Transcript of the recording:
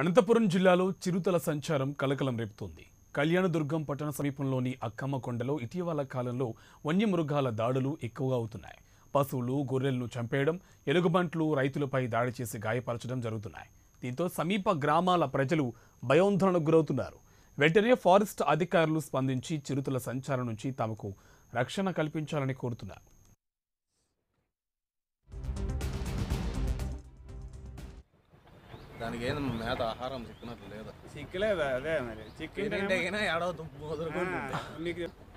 అనంతపురం జిల్లాలో చిరుతల సంచారం కలకలం రేపుతోంది కళ్యాణదుర్గం పట్టణ సమీపంలోని అక్కమ్మ కొండలో ఇటీవల కాలంలో వన్యమృగాల దాడులు ఎక్కువగా అవుతున్నాయి పశువులు గొర్రెలను చంపేయడం ఎలుగుబంట్లు రైతులపై దాడి చేసి గాయపరచడం జరుగుతున్నాయి దీంతో సమీప గ్రామాల ప్రజలు భయోందోళనకు గురవుతున్నారు వెంటనే ఫారెస్ట్ అధికారులు స్పందించి చిరుతల సంచారం నుంచి తమకు రక్షణ కల్పించాలని కోరుతున్నారు దానికి ఏంది మేత ఆహారం చిక్కినట్లు లేదా చిక్కలేదు అదే మరి చిక్కిన ఏడవ దుమ్ము వదులుకుంటుంది మీకు